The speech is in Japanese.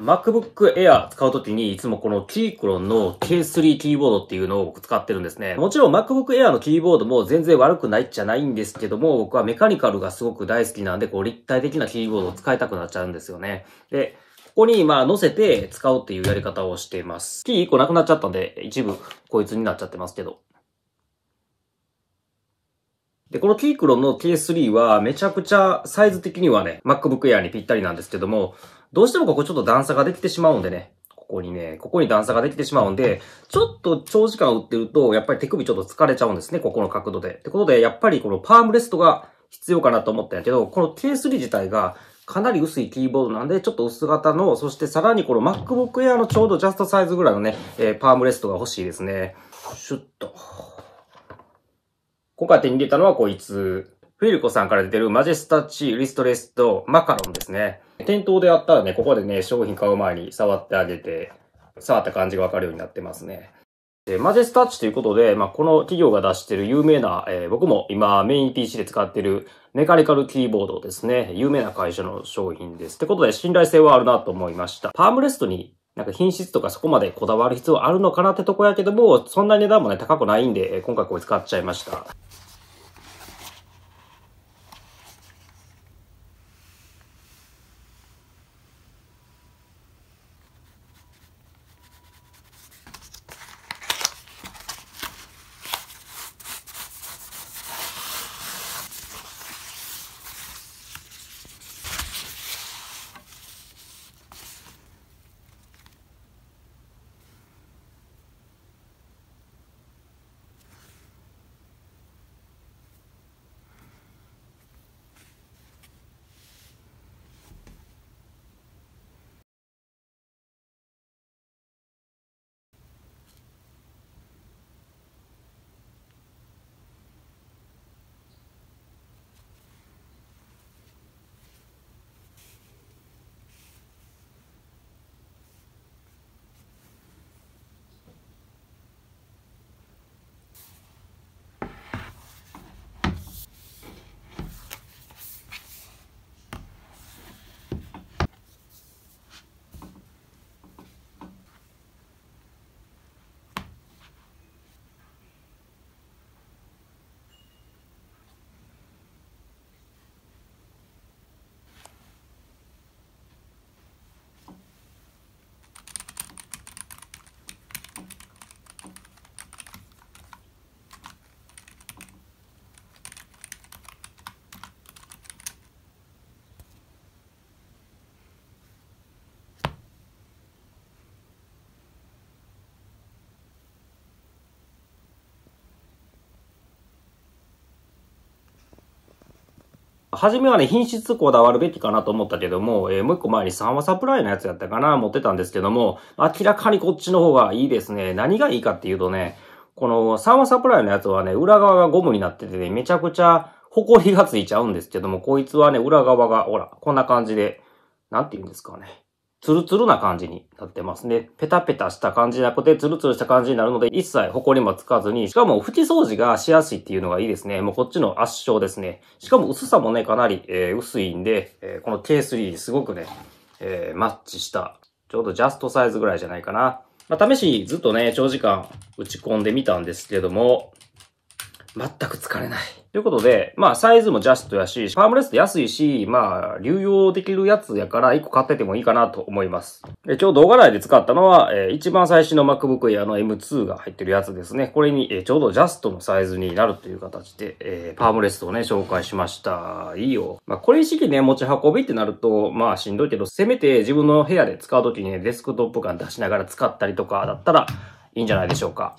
MacBook Air 使うときにいつもこのキークロンの K3 キーボードっていうのを僕使ってるんですね。もちろん MacBook Air のキーボードも全然悪くないっちゃないんですけども、僕はメカニカルがすごく大好きなんで、こう立体的なキーボードを使いたくなっちゃうんですよね。で、ここに、まあ、乗せて使うっていうやり方をしています。キー1個なくなっちゃったんで、一部、こいつになっちゃってますけど。で、このキークロンの K3 はめちゃくちゃサイズ的にはね、MacBook Air にぴったりなんですけども、どうしてもここちょっと段差ができてしまうんでね。ここにね、ここに段差ができてしまうんで、ちょっと長時間打ってると、やっぱり手首ちょっと疲れちゃうんですね、ここの角度で。ってことで、やっぱりこのパームレストが必要かなと思ったんやけど、この K3 自体がかなり薄いキーボードなんで、ちょっと薄型の、そしてさらにこの MacBook Air のちょうどジャストサイズぐらいのね、えー、パームレストが欲しいですね。シュッと。今回手に入れたのはこいつ。フィルコさんから出てるマジェスタチー、リストレストマカロンですね。店頭であったらね、ここでね、商品買う前に触ってあげて、触った感じがわかるようになってますね。で、マジェスタッチということで、まあ、この企業が出してる有名な、えー、僕も今メイン PC で使ってるメカニカルキーボードですね。有名な会社の商品です。ってことで信頼性はあるなと思いました。パームレストになんか品質とかそこまでこだわる必要あるのかなってとこやけども、そんな値段もね、高くないんで、今回これ使っちゃいました。初めはね、品質こだわるべきかなと思ったけども、えー、もう一個前に3話サプライのやつやったかな、持ってたんですけども、明らかにこっちの方がいいですね。何がいいかっていうとね、この3話サプライのやつはね、裏側がゴムになっててね、めちゃくちゃ埃がついちゃうんですけども、こいつはね、裏側が、ほら、こんな感じで、なんて言うんですかね。ツルツルな感じになってますね。ペタペタした感じじゃなくて、ツルツルした感じになるので、一切埃もつかずに、しかも縁掃除がしやすいっていうのがいいですね。もうこっちの圧勝ですね。しかも薄さもね、かなり、えー、薄いんで、えー、この K3 すごくね、えー、マッチした、ちょうどジャストサイズぐらいじゃないかな。まあ、試しずっとね、長時間打ち込んでみたんですけども、全く疲れない。ということで、まあ、サイズもジャストやし、ファームレスト安いし、まあ、流用できるやつやから、1個買っててもいいかなと思います。で、ちょうど動画内で使ったのは、えー、一番最新の MacBook Air の M2 が入ってるやつですね。これに、えー、ちょうどジャストのサイズになるという形で、えー、パームレストをね、紹介しました。いいよ。まあ、これ意識ね、持ち運びってなると、まあ、しんどいけど、せめて自分の部屋で使うときにね、デスクトップ感出しながら使ったりとかだったら、いいんじゃないでしょうか。